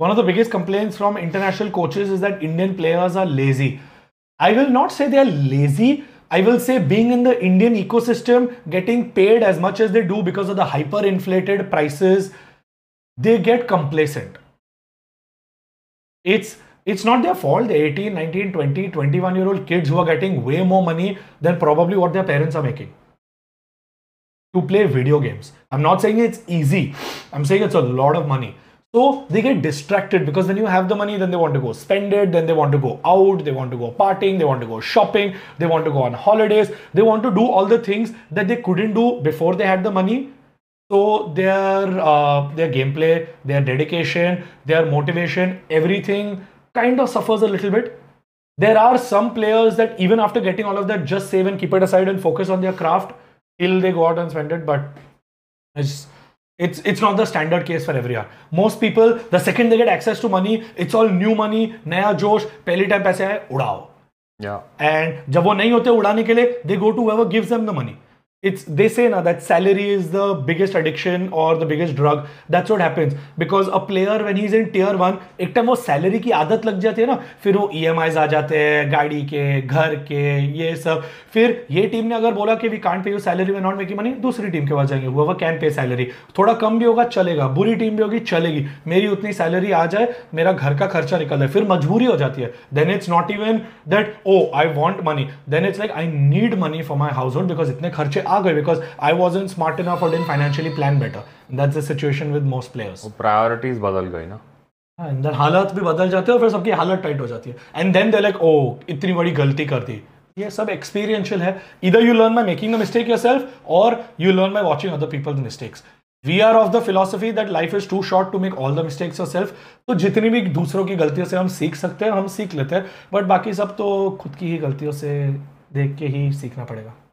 One of the biggest complaints from international coaches is that Indian players are lazy. I will not say they are lazy. I will say being in the Indian ecosystem, getting paid as much as they do because of the hyperinflated prices, they get complacent. It's it's not their fault. The 18, 19, 20, 21 year old kids who are getting way more money than probably what their parents are making to play video games. I'm not saying it's easy. I'm saying it's a lot of money. So they get distracted because when you have the money, then they want to go spend it, then they want to go out, they want to go partying, they want to go shopping, they want to go on holidays, they want to do all the things that they couldn't do before they had the money. So their uh, their gameplay, their dedication, their motivation, everything kind of suffers a little bit. There are some players that even after getting all of that, just save and keep it aside and focus on their craft till they go out and spend it. But it's it's, it's not the standard case for everyone. Most people, the second they get access to money, it's all new money, naya josh. पहले time पैसे आए उड़ाओ Yeah. yeah. जब वो नहीं होते उड़ाने के लिए they go to whoever gives them the money. it's they say now that salary is the biggest addiction or the biggest drug that's what happens because a player when he's in tier one एक time वो salary की आदत लग जाती है ना फिर वो ई e आ जाते हैं गाड़ी के घर के ये सब फिर ये टीम ने अगर बोला कि we can't pay you salary we not making money दूसरी टीम के पास जाएंगे हुआ कैन पे सैलरी थोड़ा कम भी होगा चलेगा बुरी टीम भी होगी चलेगी मेरी उतनी सैलरी आ जाए मेरा घर का खर्चा निकल जाए फिर मजबूरी हो जाती है then it's not even that oh I want money then it's like I need money for my household because इतने खर्चे आ गए because I was in smart enough और didn't financially plan better that's the situation with most players priorities बदल गई ना अंदर हाँ, हालत भी बदल जाते हैं और फिर सबकी हालत टाइट हो जाती है and then they like oh इतनी बड़ी गलती कर दी ये सब एक्सपीरियंशियल है इधर you learn by making the mistake yourself और you learn by watching other people the mistakes we are of the philosophy that life is too short to make all the mistakes yourself तो जितनी भी दूसरों की गलतियों से हम सीख सकते हैं हम सीख लेते हैं बट बाकी सब तो खुद की ही गलतियों से देख के ही सीखना पड़ेगा